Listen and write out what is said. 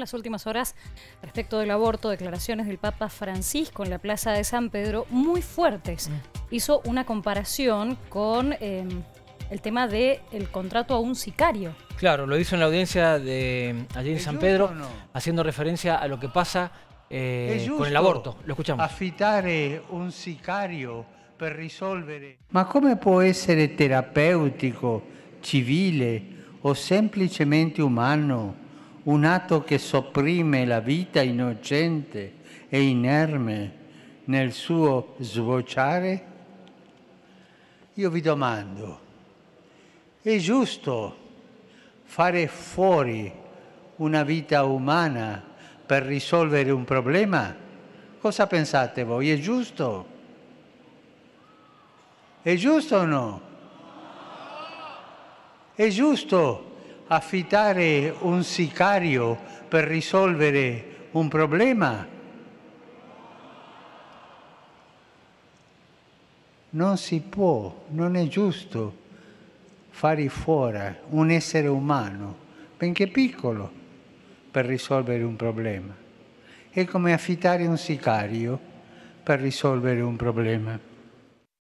las últimas horas respecto del aborto, declaraciones del Papa Francisco en la Plaza de San Pedro muy fuertes. Mm. Hizo una comparación con em, el tema del el contrato a un sicario. Claro, lo hizo en la audiencia de allí en San Pedro, haciendo referencia a lo que pasa eh, con el aborto. Lo escuchamos. Afitar eh, un sicario per risolvere. Ma come puede ser terapeutico, civile o simplemente humano un atto che sopprime la vita innocente e inerme nel suo svociare? Io vi domando, è giusto fare fuori una vita umana per risolvere un problema? Cosa pensate voi? È giusto? È giusto o no? È giusto affittare un sicario per risolvere un problema? Non si può, non è giusto fare fuori un essere umano, benché piccolo, per risolvere un problema. È come affittare un sicario per risolvere un problema.